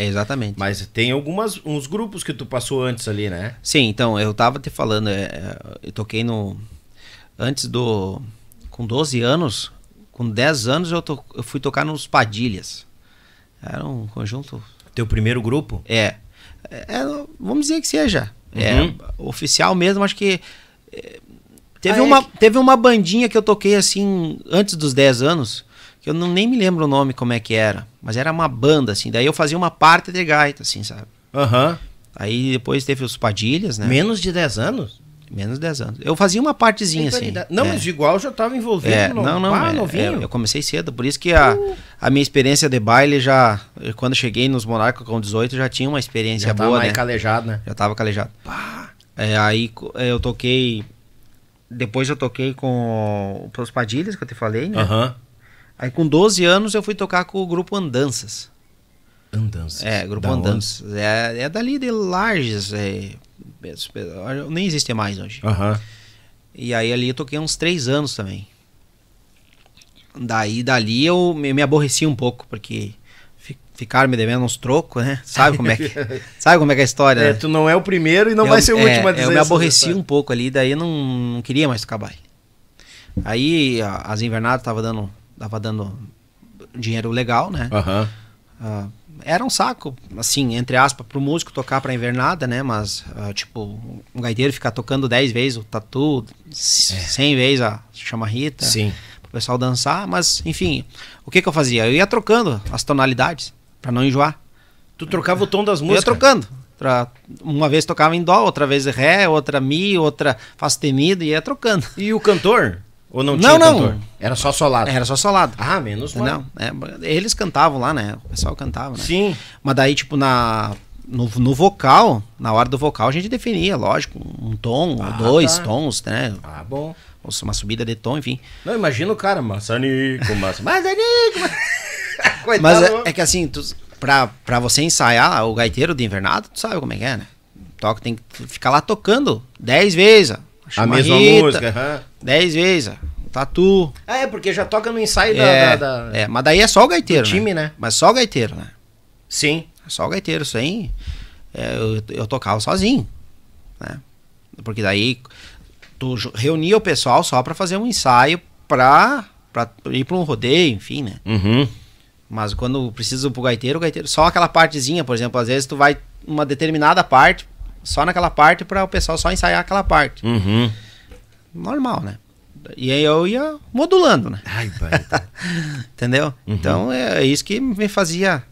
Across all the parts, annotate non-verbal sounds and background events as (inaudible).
É, exatamente. Mas tem algumas uns grupos que tu passou antes ali, né? Sim, então, eu tava te falando, é, é eu toquei no. Antes do. Com 12 anos, com 10 anos eu, to, eu fui tocar nos Padilhas. Era um conjunto. Teu primeiro grupo? É. é vamos dizer que seja. É, uhum. É, oficial mesmo, acho que. É, Teve, ah, é uma, teve uma bandinha que eu toquei assim, antes dos 10 anos, que eu não, nem me lembro o nome como é que era, mas era uma banda, assim. Daí eu fazia uma parte de gaita, assim, sabe? Aham. Uhum. Aí depois teve os Padilhas, né? Menos de 10 anos? Menos de 10 anos. Eu fazia uma partezinha, assim. Não, é. mas igual eu já estava envolvido. É, no... Não, não. Ah, é, novinho. É, eu comecei cedo, por isso que a, uh. a minha experiência de baile já... Quando cheguei nos Monarcos com 18, já tinha uma experiência já boa, Já tava né? calejado, né? Já tava calejado. Pá. É, aí eu toquei depois eu toquei com os Padilhas, que eu te falei, né? Uhum. Aí com 12 anos eu fui tocar com o grupo Andanças. Andanças. É, grupo da Andanças. É, é, dali de Larges. É, é nem existe mais hoje. Uhum. E aí ali eu toquei uns 3 anos também. Daí dali eu me, me aborreci um pouco, porque ficaram me devendo uns trocos, né? Sabe como é que, (laughs) sabe como é, que é a história? É, né? tu não é o primeiro e não eu, vai ser o é, último a é, dizer Eu me aborreci um pouco ali, daí eu não, não queria mais ficar baile. Aí a, as invernadas tava dando, tava dando dinheiro legal, né? Uhum. Uh, era um saco, assim, entre aspas, pro músico tocar pra invernada, né? Mas, uh, tipo, um gaiteiro ficar tocando 10 vezes o tatu, 100 é. vezes a chama Rita. Sim. Pro pessoal dançar, mas, enfim, o que que eu fazia? Eu ia trocando as tonalidades. Pra não enjoar. Tu trocava o tom das músicas? Eu ia trocando. Uma vez tocava em dó, outra vez ré, outra mi, outra fá sustenido, ia trocando. E o cantor? Ou não, não tinha não. cantor? Era só solado. Era só solado. Ah, menos mal. Não, é, eles cantavam lá, né? O pessoal cantava, né? Sim. Mas daí, tipo, na, no, no vocal, na hora do vocal, a gente definia, lógico, um tom, ah, dois tá. tons, né? Ah, bom. Ou uma subida de tom, enfim. Não, imagina o cara, maçanico, (laughs) maçanico, maçanico. Coitado. Mas é, é, que assim, tu, pra, pra você ensaiar o gaiteiro de invernado, tu sabe como é que é, né? Toca, tem que ficar lá tocando 10 vezes. A, a mesma música. 10 vezes. Tatu. Ah, é, porque já toca no ensaio é, da, da, da, É, mas daí é só o gaiteiro. Do time, né? né? Mas só o gaiteiro, né? Sim. É só o gaiteiro, sem. É, eu, eu tocava sozinho. Né? Porque daí tu reunia o pessoal só para fazer um ensaio pra, pra ir pra um rodeio, enfim, né? Uhum. Mas quando precisa pro gaiteiro, o gaiteiro só aquela partezinha, por exemplo, às vezes tu vai uma determinada parte, só naquela parte para o pessoal só ensaiar aquela parte. Uhum. Normal, né? E aí eu ia modulando, né? Ai, tá. (laughs) Entendeu? Uhum. Então é, é isso que me fazia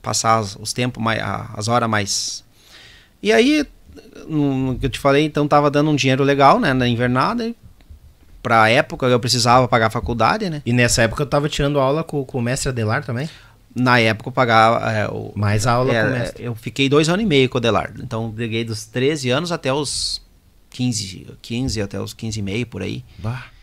passar os, os tempos, mais, as horas mais. E aí, no que eu te falei, então tava dando um dinheiro legal, né? Na invernada, e pra época eu precisava pagar a faculdade, né? E nessa época eu tava tirando aula com, com o mestre Adelar também? Na época eu pagava. É, o, Mais aula é, com o mestre. Eu fiquei dois anos e meio com o Adelar. Então eu peguei dos 13 anos até os 15, 15 até os 15 e meio por aí. Bah.